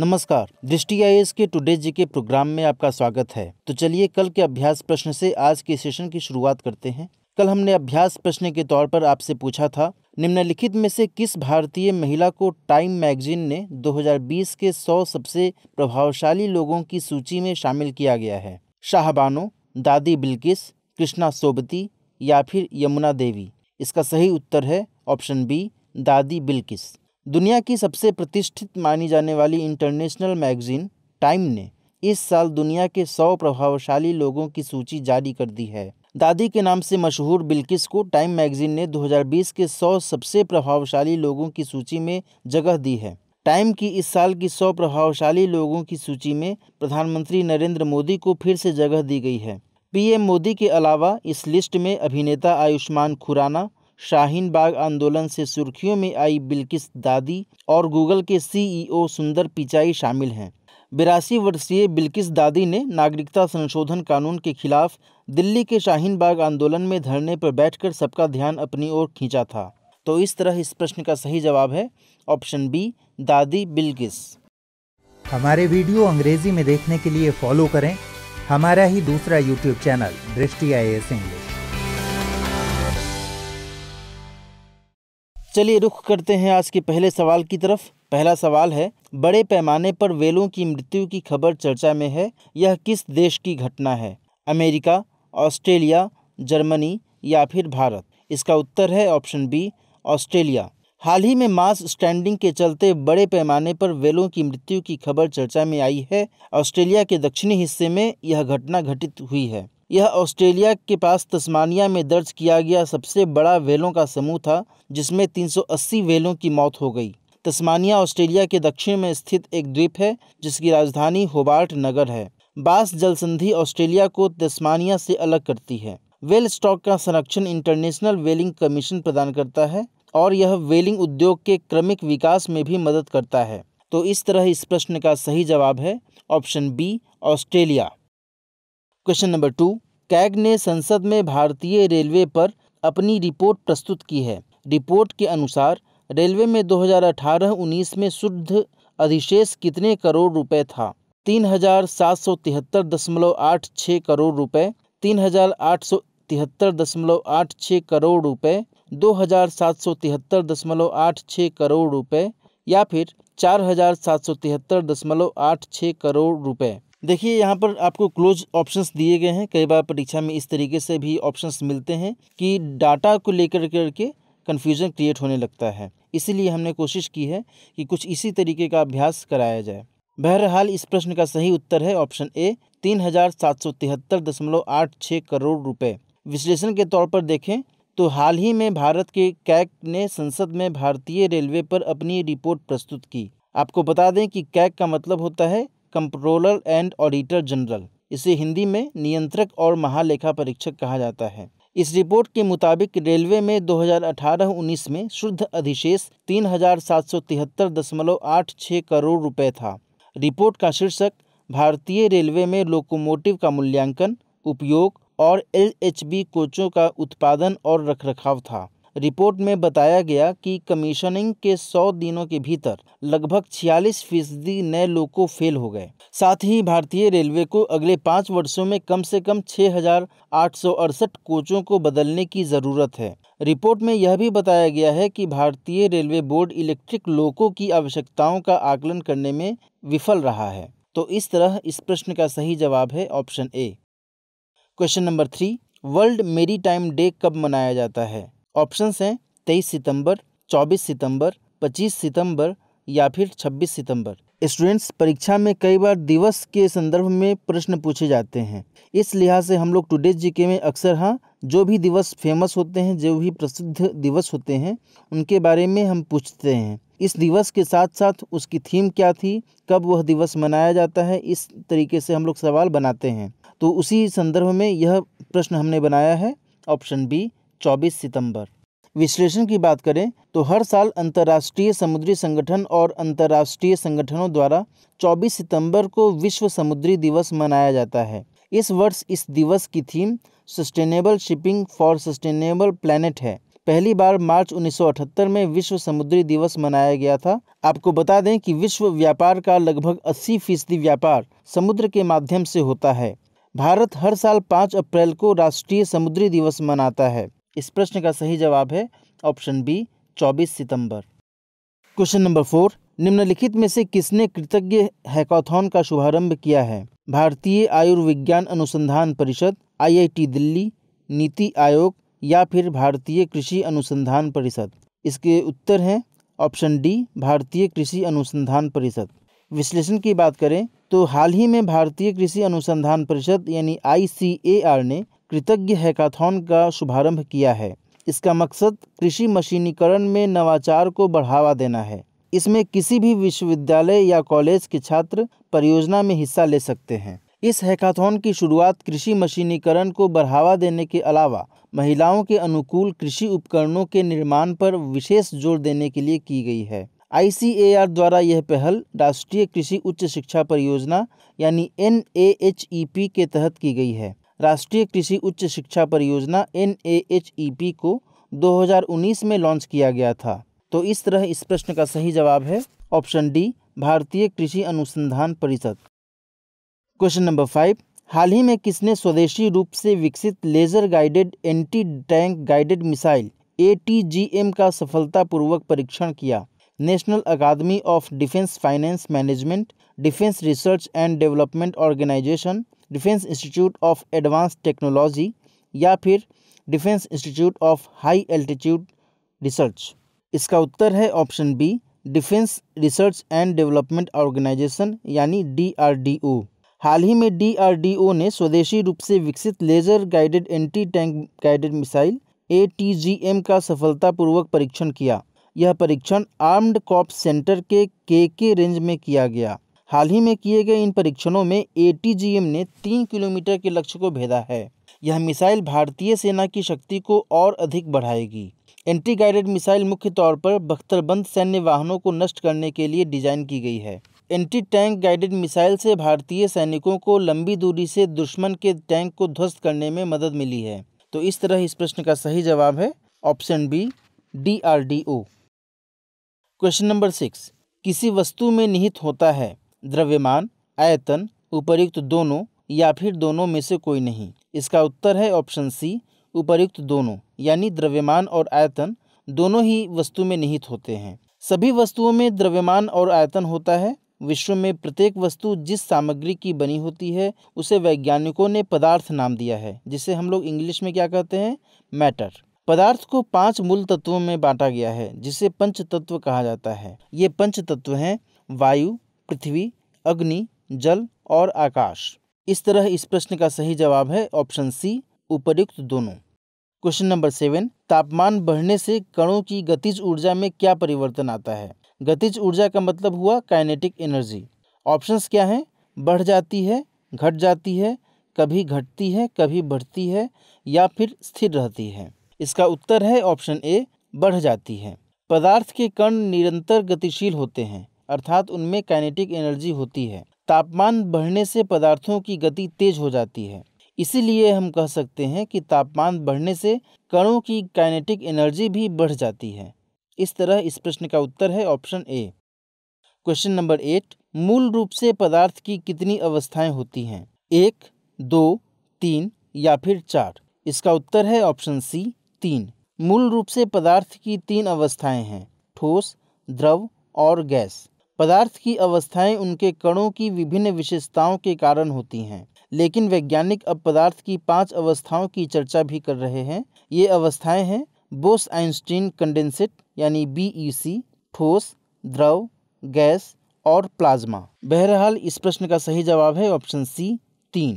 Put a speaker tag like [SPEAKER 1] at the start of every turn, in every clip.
[SPEAKER 1] नमस्कार दृष्टि आई के टुडे जी के प्रोग्राम में आपका स्वागत है तो चलिए कल के अभ्यास प्रश्न से आज के सेशन की शुरुआत करते हैं कल हमने अभ्यास प्रश्न के तौर पर आपसे पूछा था निम्नलिखित में से किस भारतीय महिला को टाइम मैगजीन ने 2020 के 100 सबसे प्रभावशाली लोगों की सूची में शामिल किया गया है शाहबानो दादी बिल्किस कृष्णा सोबती या फिर यमुना देवी इसका सही उत्तर है ऑप्शन बी दादी बिल्किस दुनिया की सबसे प्रतिष्ठित मानी जाने वाली इंटरनेशनल मैगजीन टाइम ने इस साल दुनिया के सौ प्रभावशाली लोगों की सूची जारी कर दी है दादी के नाम से मशहूर बिल्किस को टाइम मैगजीन ने 2020 के 100 सबसे प्रभावशाली लोगों की सूची में जगह दी है टाइम की इस साल की 100 प्रभावशाली लोगों की सूची में प्रधानमंत्री नरेंद्र मोदी को फिर से जगह दी गई है पीएम मोदी के अलावा इस लिस्ट में अभिनेता आयुष्मान खुराना शाहीन बाग आंदोलन से सुर्खियों में आई बिल्किस दादी और गूगल के सीईओ सुंदर पिचाई शामिल हैं बिरासी वर्षीय बिल्किस दादी ने नागरिकता संशोधन कानून के खिलाफ दिल्ली के शाहीन बाग आंदोलन में धरने पर बैठकर सबका ध्यान अपनी ओर खींचा था तो इस तरह इस प्रश्न का सही जवाब है ऑप्शन बी दादी बिल्किस हमारे वीडियो अंग्रेजी में देखने के लिए फॉलो करें हमारा ही दूसरा यूट्यूब चैनल दृष्टि आई एस इंग्लिश चलिए रुख करते हैं आज के पहले सवाल की तरफ पहला सवाल है बड़े पैमाने पर वेलों की मृत्यु की खबर चर्चा में है यह किस देश की घटना है अमेरिका ऑस्ट्रेलिया जर्मनी या फिर भारत इसका उत्तर है ऑप्शन बी ऑस्ट्रेलिया हाल ही में मास स्टैंडिंग के चलते बड़े पैमाने पर वेलों की मृत्यु की खबर चर्चा में आई है ऑस्ट्रेलिया के दक्षिणी हिस्से में यह घटना घटित हुई है यह ऑस्ट्रेलिया के पास तस्मानिया में दर्ज किया गया सबसे बड़ा वेलों का समूह था जिसमें 380 वेलों की मौत हो गई तस्मानिया ऑस्ट्रेलिया के दक्षिण में स्थित एक द्वीप है जिसकी राजधानी होबार्ट नगर है बास जलसंधि ऑस्ट्रेलिया को तस्मानिया से अलग करती है वेल स्टॉक का संरक्षण इंटरनेशनल वेलिंग कमीशन प्रदान करता है और यह वेलिंग उद्योग के क्रमिक विकास में भी मदद करता है तो इस तरह इस प्रश्न का सही जवाब है option B Australia question number two CAG ने संसद में भारतीय रेलवे पर अपनी रिपोर्ट प्रस्तुत की है रिपोर्ट के अनुसार रेलवे में 2018-19 में शुद्ध अधिशेष कितने करोड़ रुपए था तीन हजार सात सौ तिहत्तर दशमलव आठ छः करोड़ रुपए तीन हजार आठ सौ तिहत्तर दशमलव आठ छः करोड़ रुपए दो हजार सात सौ तिहत्तर दशमलव आठ छः करोड़ रुपए या फिर चार हजार सात सौ तिहत्तर दशमलव आठ छः करोड़ रुपए देखिए यहाँ पर आपको क्लोज ऑप्शंस दिए गए हैं कई बार परीक्षा में इस तरीके से भी ऑप्शंस मिलते हैं कि डाटा को लेकर करके कन्फ्यूज़न क्रिएट होने लगता है इसीलिए हमने कोशिश की है कि कुछ इसी तरीके का अभ्यास कराया जाए बहरहाल इस प्रश्न का सही उत्तर है ऑप्शन ए तीन हज़ार सात सौ तिहत्तर दशमलव आठ छः करोड़ रुपए विश्लेषण के तौर पर देखें तो हाल ही में भारत के कैक ने संसद में भारतीय रेलवे पर अपनी रिपोर्ट प्रस्तुत की आपको बता दें कि कैक का मतलब होता है कंट्रोलर एंड ऑडिटर जनरल इसे हिंदी में नियंत्रक और महालेखा परीक्षक कहा जाता है इस रिपोर्ट के मुताबिक रेलवे में 2018-19 में शुद्ध अधिशेष तीन करोड़ रुपए था रिपोर्ट का शीर्षक भारतीय रेलवे में लोकोमोटिव का मूल्यांकन उपयोग और एल कोचों का उत्पादन और रखरखाव था रिपोर्ट में बताया गया कि कमीशनिंग के 100 दिनों के भीतर लगभग छियालीस फीसदी नए लोको फेल हो गए साथ ही भारतीय रेलवे को अगले पाँच वर्षों में कम से कम छः कोचों को बदलने की ज़रूरत है रिपोर्ट में यह भी बताया गया है कि भारतीय रेलवे बोर्ड इलेक्ट्रिक लोको की आवश्यकताओं का आकलन करने में विफल रहा है तो इस तरह इस प्रश्न का सही जवाब है option A question number three world maritime day कब मनाया जाता है ऑप्शंस हैं तेईस सितंबर चौबीस सितंबर पच्चीस सितंबर या फिर छब्बीस सितंबर स्टूडेंट्स परीक्षा में कई बार दिवस के संदर्भ में प्रश्न पूछे जाते हैं इस लिहाज से हम लोग टुडे के में अक्सर हाँ जो भी दिवस फेमस होते हैं जो भी प्रसिद्ध दिवस होते हैं उनके बारे में हम पूछते हैं इस दिवस के साथ साथ उसकी थीम क्या थी कब वह दिवस मनाया जाता है इस तरीके से हम लोग सवाल बनाते हैं तो उसी संदर्भ में यह प्रश्न हमने बनाया है ऑप्शन बी 24 सितंबर विश्लेषण की बात करें तो हर साल अंतर्राष्ट्रीय समुद्री संगठन और अंतर्राष्ट्रीय संगठनों द्वारा 24 सितंबर को विश्व समुद्री दिवस मनाया जाता है इस वर्ष इस दिवस की theme sustainable shipping for sustainable planet है पहली बार मार्च 1978 में विश्व समुद्री दिवस मनाया गया था आपको बता दें कि विश्व व्यापार का लगभग 80 फीसदी व्यापार समुद्र के माध्यम से होता है भारत हर साल 5 अप्रैल को राष्ट्रीय समुद्री दिवस मनाता है इस प्रश्न का सही जवाब है ऑप्शन बी 24 सितंबर क्वेश्चन नंबर फोर निम्नलिखित में से किसने कृतज्ञ हैकाथॉन का शुभारंभ किया है भारतीय आयुर्विज्ञान अनुसंधान परिषद आईआईटी दिल्ली नीति आयोग या फिर भारतीय कृषि अनुसंधान परिषद इसके उत्तर हैं ऑप्शन डी भारतीय कृषि अनुसंधान परिषद विश्लेषण की बात करें तो हाल ही में भारतीय कृषि अनुसंधान परिषद यानी आई ने कृतज्ञ हैकाथॉन का शुभारंभ किया है इसका मकसद कृषि मशीनीकरण में नवाचार को बढ़ावा देना है इसमें किसी भी विश्वविद्यालय या कॉलेज के छात्र परियोजना में हिस्सा ले सकते हैं इस हैकाथॉन की शुरुआत कृषि मशीनीकरण को बढ़ावा देने के अलावा महिलाओं के अनुकूल कृषि उपकरणों के निर्माण पर विशेष जोर देने के लिए की गई है आई द्वारा यह पहल राष्ट्रीय कृषि उच्च शिक्षा परियोजना यानी एन के तहत की गई है राष्ट्रीय कृषि उच्च शिक्षा परियोजना एन को 2019 में लॉन्च किया गया था तो इस तरह इस प्रश्न का सही जवाब है ऑप्शन डी भारतीय कृषि अनुसंधान परिषद क्वेश्चन नंबर फाइव हाल ही में किसने स्वदेशी रूप से विकसित laser guided anti tank guided missile A का सफलतापूर्वक परीक्षण किया national academy of defence finance management defence research and development organisation defence institute of advanced technology या फिर defence institute of high altitude research इसका उत्तर है option B defence research and development organisation यानी डीआरडीओ हाल ही में डीआरडीओ ने स्वदेशी रूप से विकसित laser guided anti tank guided missile A का सफलतापूर्वक परीक्षण किया यह परीक्षण आर्म्ड कॉप सेंटर के के के रेंज में किया गया हाल ही में किए गए इन परीक्षणों में ए ने तीन किलोमीटर के लक्ष्य को भेदा है यह मिसाइल भारतीय सेना की शक्ति को और अधिक बढ़ाएगी एंटी गाइडेड मिसाइल मुख्य तौर पर बख्तरबंद सैन्य वाहनों को नष्ट करने के लिए डिजाइन की गई है एंटी टैंक गाइडेड मिसाइल से भारतीय सैनिकों को लंबी दूरी से दुश्मन के टैंक को ध्वस्त करने में मदद मिली है तो इस तरह इस प्रश्न का सही जवाब है option B D R D O question number six किसी वस्तु में निहित होता है द्रव्यमान आयतन उपर्युक्त दोनों या फिर दोनों में से कोई नहीं इसका उत्तर है ऑप्शन सी उपर्युक्त दोनों यानी द्रव्यमान और आयतन दोनों ही वस्तु में निहित होते हैं सभी वस्तुओं में द्रव्यमान और आयतन होता है विश्व में प्रत्येक वस्तु जिस सामग्री की बनी होती है उसे वैज्ञानिकों ने पदार्थ नाम दिया है जिसे हम लोग इंग्लिश में क्या कहते हैं मैटर पदार्थ को पांच मूल तत्वों में बांटा गया है जिसे पंच तत्व कहा जाता है ये पंच तत्व हैं वायु पृथ्वी अग्नि जल और आकाश इस तरह इस प्रश्न का सही जवाब है ऑप्शन सी उपर्युक्त दोनों क्वेश्चन नंबर सेवन तापमान बढ़ने से कणों की गतिज ऊर्जा में क्या परिवर्तन आता है गतिज ऊर्जा का मतलब हुआ काइनेटिक एनर्जी ऑप्शंस क्या हैं बढ़ जाती है घट जाती है कभी घटती है कभी बढ़ती है या फिर स्थिर रहती है इसका उत्तर है ऑप्शन ए बढ़ जाती है पदार्थ के कण निरंतर गतिशील होते हैं अर्थात उनमें काइनेटिक एनर्जी होती है तापमान बढ़ने से पदार्थों की गति तेज हो जाती है इसीलिए हम कह सकते हैं कि तापमान बढ़ने से कणों की काइनेटिक एनर्जी भी बढ़ जाती है इस तरह इस प्रश्न का उत्तर है option A question number eight मूल रूप से पदार्थ की कितनी अवस्थाएं होती हैं एक दो तीन या फिर चार इसका उत्तर है ऑप्शन सी तीन मूल रूप से पदार्थ की तीन अवस्थाएं हैं ठोस द्रव और गैस पदार्थ की अवस्थाएं उनके कणों की विभिन्न विशेषताओं के कारण होती हैं लेकिन वैज्ञानिक अब पदार्थ की पांच अवस्थाओं की चर्चा भी कर रहे हैं ये अवस्थाएं हैं बोस आइंस्टीन कंडेंसेट यानी बी ठोस द्रव गैस और प्लाज्मा बहरहाल इस प्रश्न का सही जवाब है ऑप्शन सी तीन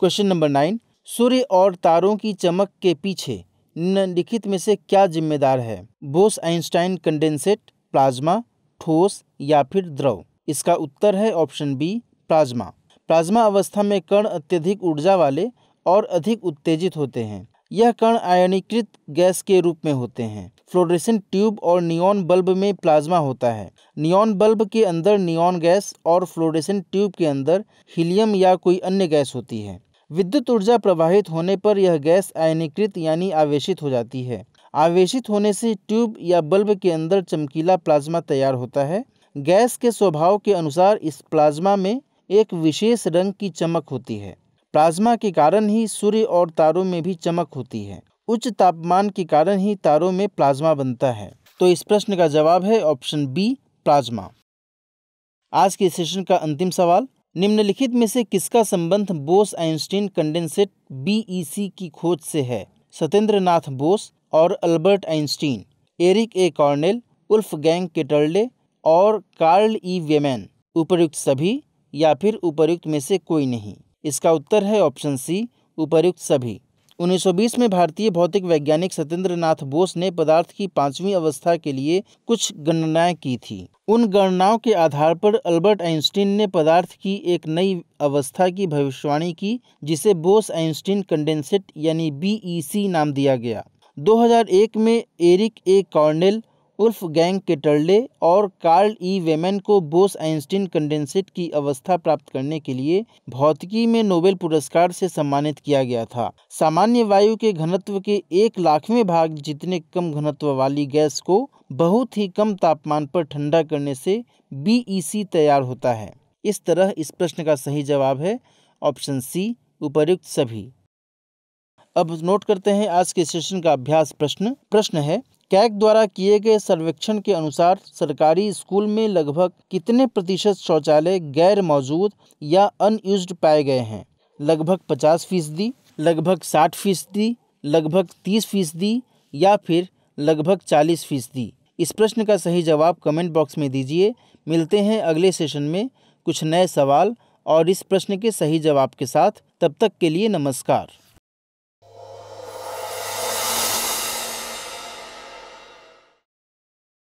[SPEAKER 1] क्वेश्चन नंबर नाइन सूर्य और तारों की चमक के पीछे निम्नलिखित में से क्या जिम्मेदार है बोस आइंस्टाइन कंडेंसेट प्लाज्मा ठोस या फिर द्रव इसका उत्तर है ऑप्शन बी प्लाज्मा प्लाज्मा अवस्था में कण अत्यधिक ऊर्जा वाले और अधिक उत्तेजित होते हैं यह कण आयनीकृत गैस के रूप में होते हैं फ्लोरेसेंट ट्यूब और नियॉन बल्ब में प्लाज्मा होता है नियॉन बल्ब के अंदर नियॉन गैस और फ्लोरेसेंट ट्यूब के अंदर हीलियम या कोई अन्य गैस होती है विद्युत ऊर्जा प्रवाहित होने पर यह गैस आयनीकृत यानी आवेशित हो जाती है आवेशित होने से ट्यूब या बल्ब के अंदर चमकीला प्लाज्मा तैयार होता है गैस के स्वभाव के अनुसार इस प्लाज्मा में एक विशेष रंग की चमक होती है प्लाज्मा के कारण ही सूर्य और तारों में भी चमक होती है उच्च तापमान के कारण ही तारों में प्लाज्मा बनता है तो इस प्रश्न का जवाब है ऑप्शन बी प्लाज्मा आज के सेशन का अंतिम सवाल निम्नलिखित में से किसका संबंध Bose Einstein condensate BEC e की खोज से है सत्येंद्र नाथ बोस और Albert Einstein Eric A Cornell Wolfgang Ketterle और कार्ल ई वेमैन उपयुक्त सभी या फिर उपयुक्त में से कोई नहीं इसका उत्तर है ऑप्शन सी उपयुक्त सभी 1920 में भारतीय भौतिक वैज्ञानिक सत्येंद्र नाथ बोस ने पदार्थ की पांचवी अवस्था के लिए कुछ गणनाएं की थी उन गणनाओं के आधार पर अल्बर्ट आइंस्टीन ने पदार्थ की एक नई अवस्था की भविष्यवाणी की जिसे बोस आइंस्टीन कंडेंसेट यानी बी नाम दिया गया 2001 में एरिक ए कॉर्नेल उर्फ गैंग केटरले और कार्ल ई वेमेन को बोस आइंस्टीन कंडेंसेट की अवस्था प्राप्त करने के लिए भौतिकी में नोबेल पुरस्कार से सम्मानित किया गया था सामान्य वायु के घनत्व के एक लाखवें भाग जितने कम घनत्व वाली गैस को बहुत ही कम तापमान पर ठंडा करने से बी तैयार होता है इस तरह इस प्रश्न का सही जवाब है ऑप्शन सी उपर्युक्त सभी अब नोट करते हैं आज के सेशन का अभ्यास प्रश्न प्रश्न है कैक द्वारा किए गए सर्वेक्षण के अनुसार सरकारी स्कूल में लगभग कितने प्रतिशत शौचालय गैर मौजूद या अनयूज पाए गए हैं लगभग पचास फीसदी लगभग साठ फीसदी लगभग तीस फीसदी या फिर लगभग चालीस फीसदी इस प्रश्न का सही जवाब कमेंट बॉक्स में दीजिए मिलते हैं अगले सेशन में कुछ नए सवाल और इस प्रश्न के सही जवाब के साथ तब तक के लिए नमस्कार